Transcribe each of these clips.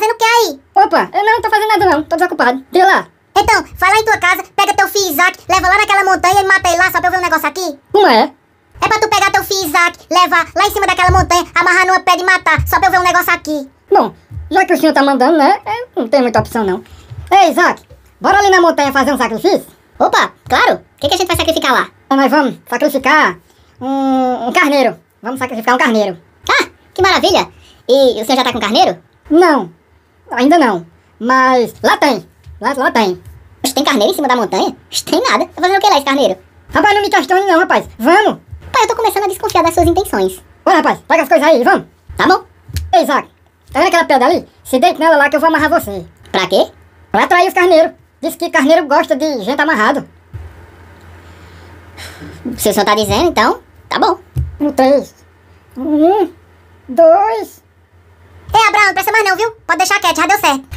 fazendo o que aí? Opa, eu não tô fazendo nada não, tô desocupado. Vê lá. Então, vai lá em tua casa, pega teu filho Isaac, leva lá naquela montanha e mata ele lá só pra eu ver um negócio aqui. Como é? É pra tu pegar teu filho Isaac, levar lá em cima daquela montanha, amarrar numa pedra e matar, só pra eu ver um negócio aqui. Bom, já que o senhor tá mandando, né, é, não tem muita opção não. Ei, Isaac, bora ali na montanha fazer um sacrifício? Opa, claro. O que, que a gente vai sacrificar lá? Ah, nós vamos sacrificar um, um carneiro. Vamos sacrificar um carneiro. Ah, que maravilha. E o senhor já tá com carneiro? Não, Ainda não. Mas lá tem. Lá, lá tem. Mas tem carneiro em cima da montanha? Tem nada. Tá fazendo o que lá esse carneiro? Rapaz, não me questione não, rapaz. Vamos. Pai, eu tô começando a desconfiar das suas intenções. Ô, rapaz, pega as coisas aí, vamos. Tá bom. Ei, Isaac, tá vendo aquela pedra ali? Se deite nela lá que eu vou amarrar você. Pra quê? Pra atrair os carneiros. Diz que carneiro gosta de gente amarrado. Você senhor tá dizendo, então? Tá bom. Um, três. Um, dois... É, abra deixar quieto, já deu certo.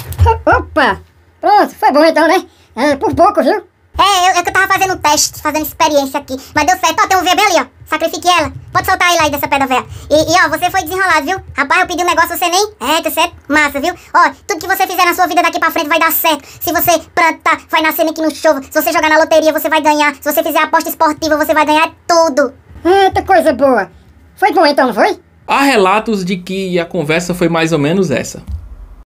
Opa! Pronto, foi bom então, né? É, por pouco, viu? É, eu, é que eu tava fazendo teste, fazendo experiência aqui. Mas deu certo. Ó, tem um VB ali, ó. Sacrifique ela. Pode soltar ela aí dessa pedra velha. E, e, ó, você foi desenrolado, viu? Rapaz, eu pedi um negócio, você nem. É, deu certo. É massa, viu? Ó, tudo que você fizer na sua vida daqui pra frente vai dar certo. Se você plantar, vai nascer nem que no chova. Se você jogar na loteria, você vai ganhar. Se você fizer aposta esportiva, você vai ganhar tudo. Eita, coisa boa. Foi bom então, não foi? Há relatos de que a conversa foi mais ou menos essa.